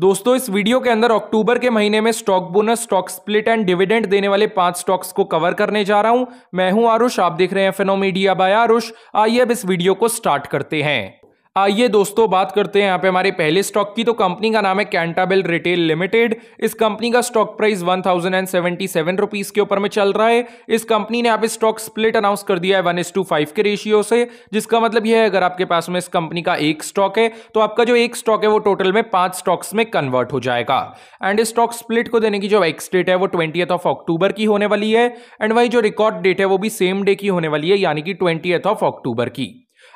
दोस्तों इस वीडियो के अंदर अक्टूबर के महीने में stock bonus stock split and dividend देने वाले पांच स्टॉक्स को कवर करने जा रहा हूं मैं हूं आरुष आप देख रहे हैं फेनोमीडिया बाय आरुष आइए अब इस वीडियो को स्टार्ट करते हैं आइए दोस्तों बात करते हैं यहाँ पे हमारे पहले स्टॉक की तो कंपनी का नाम है कैंटाबेल रिटेल लिमिटेड इस कंपनी का stock price one thousand and seventy seven rupees के ऊपर में चल रहा है इस कंपनी ने यहाँ पे स्टॉक स्प्लिट अनाउंस कर दिया है वन एस टू फाइव के रेशियो से जिसका मतलब यह है अगर आपके पास में इस कंपनी का एक स्टॉक है तो आपका जो एक स्टॉक है वो टोटल में पांच स्टॉक्स में कन्वर्ट हो जाएगा एंड स्टॉक स्प्लिट को देने की जो एक्स डेट है वो ट्वेंटी ऑफ अक्टूबर की होने वाली है एंड वही जो रिकॉर्ड डेट है वो भी सेम डे की होने वाली है यानी कि ट्वेंटी ऑफ अक्टूबर की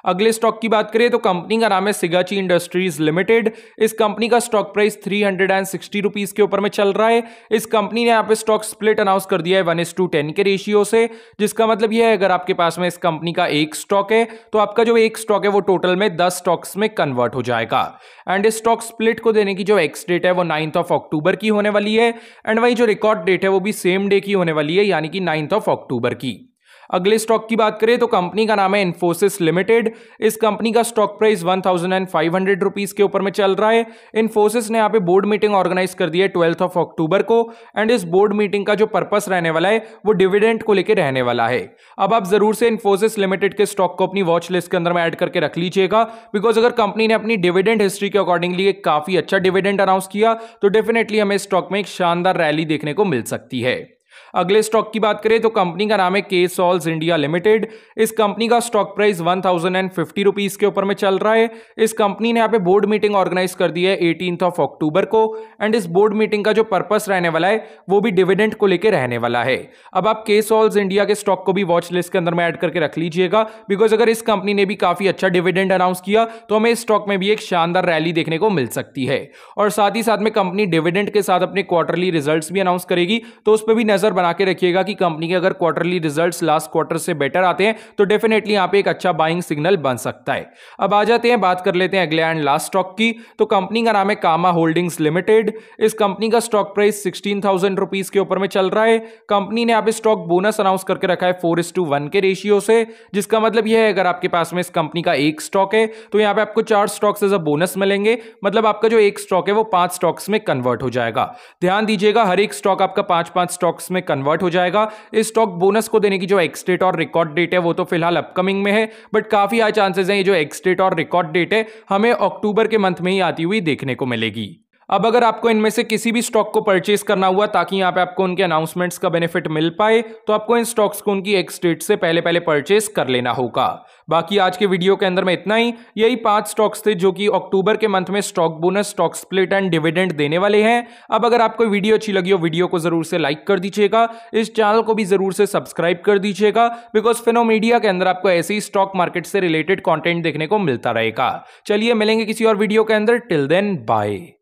अगले स्टॉक की बात करें तो कंपनी का नाम है सिगाची इंडस्ट्रीज लिमिटेड इस कंपनी का stock price three hundred and sixty rupees के ऊपर में चल रहा है इस कंपनी ने यहाँ पे स्टॉक स्प्लिट अनाउंस कर दिया है वन एस टू टेन के रेशियो से जिसका मतलब यह है अगर आपके पास में इस कंपनी का एक स्टॉक है तो आपका जो एक स्टॉक है वो टोटल में दस स्टॉक्स में कन्वर्ट हो जाएगा एंड इस स्टॉक स्प्लिट को देने की जो एक्स डेट है वो नाइन्थ ऑफ अक्टूबर की होने वाली है एंड वही जो रिकॉर्ड डेट है वो भी सेम डे की होने वाली है यानी कि नाइन्थ ऑफ अक्टूबर की अगले स्टॉक की बात करें तो कंपनी का नाम है इन्फोसिस लिमिटेड इस कंपनी का stock price one thousand and five hundred rupees के ऊपर में चल रहा है इन्फोसिस ने यहाँ पे बोर्ड मीटिंग ऑर्गेनाइज कर दी है ट्वेल्थ ऑफ अक्टूबर को एंड इस बोर्ड मीटिंग का जो पर्पस रहने वाला है वो डिविडेंट को लेकर रहने वाला है अब आप जरूर से इन्फोसिस लिमिटेड के स्टॉक को अपनी वॉच लिस्ट के अंदर में एड करके रख लीजिएगा बिकॉज अगर कंपनी ने अपनी डिविडेंड हिस्ट्री के अकॉर्डिंगली एक काफी अच्छा डिविडेंड अनाउंस किया तो डेफिनेटली हमें स्टॉक में एक शानदार रैली देखने को मिल सकती है अगले स्टॉक की बात करें तो कंपनी का नाम है के सॉल्स इंडिया लिमिटेड इस कंपनी का stock price one thousand and fifty rupees के ऊपर में चल रहा है इस कंपनी ने यहाँ पे बोर्ड मीटिंग ऑर्गेनाइज कर दी है एटीन ऑफ अक्टूबर को एंड इस बोर्ड मीटिंग का जो पर्पस रहने वाला है वो भी डिविडेंड को लेकर रहने वाला है अब आप के सॉल्स इंडिया के स्टॉक को भी वॉच लिस्ट के अंदर में ऐड करके रख लीजिएगा बिकॉज अगर इस कंपनी ने भी काफी अच्छा डिविडेंड अनाउंस किया तो हमें इस स्टॉक में भी एक शानदार रैली देखने को मिल सकती है और साथ ही साथ में कंपनी डिविडेंड के साथ अपने क्वार्टरली रिजल्ट भी अनाउंस करेगी तो उस पर भी नजर अक्सर बना के रखिएगा कि कंपनी के अगर क्वार्टरली रिजल्ट लास्ट क्वार्टर से बेटर आते हैं तो डेफिनेटली यहाँ पे एक अच्छा बाइंग सिग्नल बन सकता है अब आ जाते हैं बात कर लेते हैं अगले एंड लास्ट स्टॉक की तो कंपनी का नाम है कामा होल्डिंग्स लिमिटेड इस कंपनी का stock price sixteen thousand rupees के ऊपर में चल रहा है कंपनी ने आप स्टॉक बोनस अनाउंस करके रखा है फोर टू वन के रेशियो से जिसका मतलब यह है अगर आपके पास में इस कंपनी का एक स्टॉक है तो यहाँ पे आपको चार स्टॉक्स एज अ बोनस मिलेंगे मतलब आपका जो एक स्टॉक है वो पांच स्टॉक्स में कन्वर्ट हो जाएगा ध्यान दीजिएगा हर एक स्टॉक आपका पांच पांच स्टॉक्स में में कन्वर्ट हो जाएगा इस स्टॉक बोनस को देने की जो एक्सडेट और रिकॉर्ड डेट है वो तो फिलहाल अपकमिंग में है बट काफ़ी हाई चांसेस हैं ये जो एक्सडेट और रिकॉर्ड डेट है हमें अक्टूबर के मंथ में ही आती हुई देखने को मिलेगी अब अगर आपको इनमें से किसी भी स्टॉक को परचेज करना हुआ ताकि यहाँ पे आपको उनके अनाउंसमेंट्स का बेनिफिट मिल पाए तो आपको इन स्टॉक्स को उनकी एक स्टेट से पहले पहले परचेज कर लेना होगा बाकी आज के वीडियो के अंदर में इतना ही यही पांच स्टॉक्स थे जो कि अक्टूबर के मंथ में stock bonus stock split and dividend देने वाले हैं अब अगर आपको वीडियो अच्छी लगी हो वीडियो को जरूर से लाइक कर दीजिएगा इस चैनल को भी जरूर से सब्सक्राइब कर दीजिएगा बिकॉज फिनोमीडिया के अंदर आपको ऐसे ही स्टॉक मार्केट से रिलेटेड कॉन्टेंट देखने को मिलता रहेगा चलिए मिलेंगे किसी और वीडियो के अंदर टिल देन बाय